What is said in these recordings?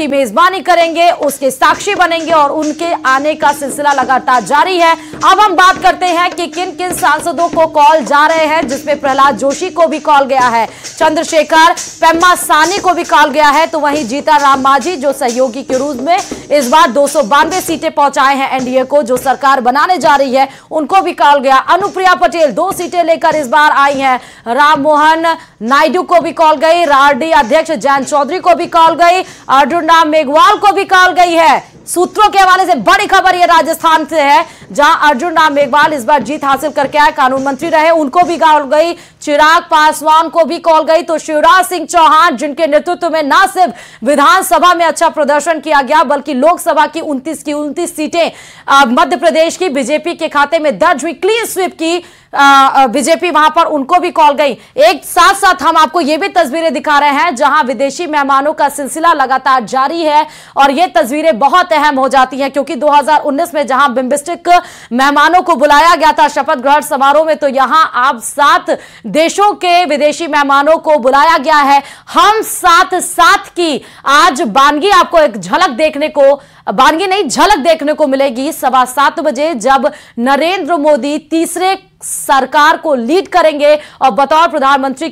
उसकी मेजबानी करेंगे उसके साक्षी बनेंगे और उनके आने का सिलसिला लगातार जारी है अब हम बात करते हैं कि किन किन सांसदों को कॉल जा रहे हैं जिसमें प्रहलाद जोशी को भी कॉल गया है चंद्रशेखर पेम्मा सानी को भी कॉल गया है तो वहीं राम मांझी जो सहयोगी के रूप में इस बार दो सीटें पहुंचाए हैं एनडीए को जो सरकार बनाने जा रही है उनको भी कॉल गया अनुप्रिया पटेल दो सीटें लेकर इस बार आई हैं राम मोहन नायडू को भी कॉल गई आरडी अध्यक्ष जैन चौधरी को भी कॉल गई अर्जुन मेघवाल को भी कॉल गई है सूत्रों के हवाले से बड़ी खबर यह राजस्थान से है जहां अर्जुन राम मेघवाल इस बार जीत हासिल करके आए कानून मंत्री रहे उनको भी कॉल गई चिराग पासवान को भी कॉल गई तो शिवराज सिंह चौहान जिनके नेतृत्व में न सिर्फ विधानसभा में अच्छा प्रदर्शन किया गया बल्कि लोकसभा की उन्तीस की उनतीस सीटें मध्य प्रदेश की बीजेपी के खाते में दर्ज हुई क्लीन स्वीप की बीजेपी वहां पर उनको भी कॉल गई एक साथ साथ हम आपको ये भी तस्वीरें दिखा रहे हैं जहां विदेशी मेहमानों का सिलसिला लगातार जारी है और ये तस्वीरें बहुत अहम हो जाती हैं क्योंकि 2019 में जहां बिम्बिस्टिक मेहमानों को बुलाया गया था शपथ ग्रहण समारोह में तो यहां आप सात देशों के विदेशी मेहमानों को बुलाया गया है हम साथ साथ की आज बानगी आपको एक झलक देखने को बानगी नहीं झलक देखने को मिलेगी सवा सात बजे जब नरेंद्र मोदी तीसरे सरकार को लीड करेंगे और बतौर प्रधानमंत्री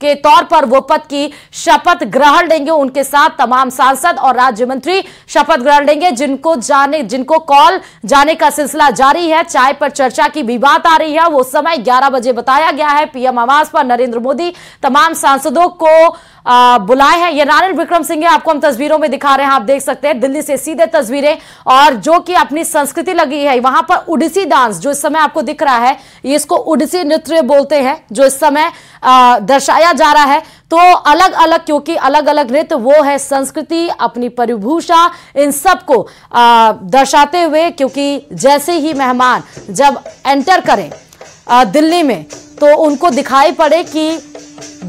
के तौर पर वो पद की शपथ ग्रहण लेंगे उनके साथ तमाम सांसद और राज्य मंत्री शपथ ग्रहण लेंगे जिनको जाने जिनको कॉल जाने का सिलसिला जारी है चाय पर चर्चा की भी बात आ रही है वो समय 11 बजे बताया गया है पीएम आवास पर नरेंद्र मोदी तमाम सांसदों को आ, बुलाए हैं ये नारायण विक्रम सिंह है आपको हम तस्वीरों में दिखा रहे हैं आप देख सकते हैं दिल्ली से सीधे तस्वीरें और जो कि अपनी संस्कृति लगी है वहां पर उड़ीसी डांस जो इस समय आपको दिख रहा है इसको उड़ीसी नृत्य बोलते हैं जो इस समय दर्शाया बताया जा रहा है तो अलग अलग क्योंकि अलग अलग नृत्य वो है संस्कृति अपनी परिभूषा इन सबको दर्शाते हुए क्योंकि जैसे ही मेहमान जब एंटर करें आ, दिल्ली में तो उनको दिखाई पड़े कि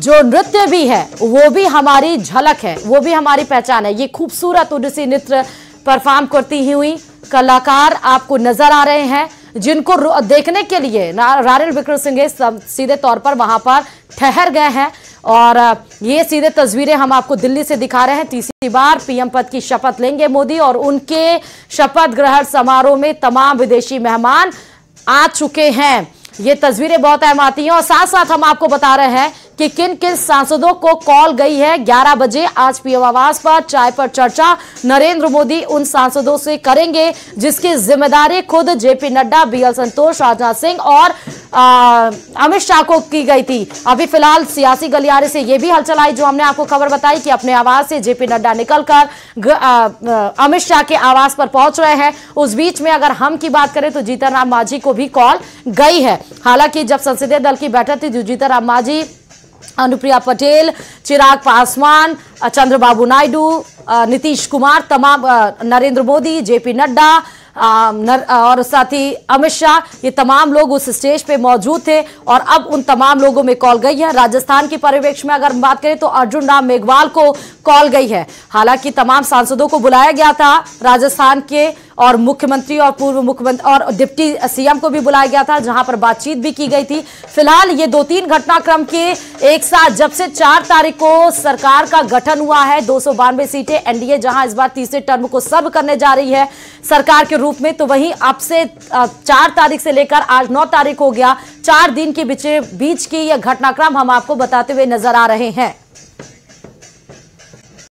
जो नृत्य भी है वो भी हमारी झलक है वो भी हमारी पहचान है ये खूबसूरत उड़ीसी नृत्य परफॉर्म करती हुई कलाकार आपको नजर आ रहे हैं जिनको देखने के लिए रानिल विक्रम सिंह सीधे तौर पर वहां पर ठहर गए हैं और ये सीधे तस्वीरें हम आपको दिल्ली से दिखा रहे हैं तीसरी बार पीएम पद की शपथ लेंगे मोदी और उनके शपथ ग्रहण समारोह में तमाम विदेशी मेहमान आ चुके हैं ये तस्वीरें बहुत अहम आती हैं और साथ साथ हम आपको बता रहे हैं कि किन किन सांसदों को कॉल गई है 11 बजे आज पीएम आवास पर चाय पर चर्चा नरेंद्र मोदी उन सांसदों से करेंगे जिसकी जिम्मेदारी खुद जेपी नड्डा बीएल संतोष राजनाथ सिंह और अमित शाह को की गई थी अभी फिलहाल सियासी गलियारे से यह भी हलचल आई जो हमने आपको खबर बताई कि अपने आवास से जेपी नड्डा निकलकर अमित शाह के आवास पर पहुंच रहे हैं उस बीच में अगर हम की बात करें तो जीतन राम मांझी को भी कॉल गई है हालांकि जब संसदीय दल की बैठक थी जो तो जीतन राम मांझी अनुप्रिया पटेल चिराग पासवान चंद्रबाबू नायडू नीतीश कुमार तमाम नरेंद्र मोदी जेपी नड्डा नर, और साथ ही अमित शाह ये तमाम लोग उस स्टेज पे मौजूद थे और अब उन तमाम लोगों में कॉल गई है राजस्थान के परिवेक्ष में अगर हम बात करें तो अर्जुन राम मेघवाल को कॉल गई है हालांकि तमाम सांसदों को बुलाया गया था राजस्थान के और मुख्यमंत्री और पूर्व मुख्यमंत्री और डिप्टी सीएम को भी बुलाया गया था जहां पर बातचीत भी की गई थी फिलहाल ये दो तीन घटनाक्रम के एक साथ जब से चार तारीख को सरकार का गठन हुआ है दो सीटें एनडीए जहां इस बार तीसरे टर्म को सर्व करने जा रही है सरकार के रूप में तो वहीं अब से चार तारीख से लेकर आज नौ तारीख हो गया चार दिन के बीच बीच की यह घटनाक्रम हम आपको बताते हुए नजर आ रहे हैं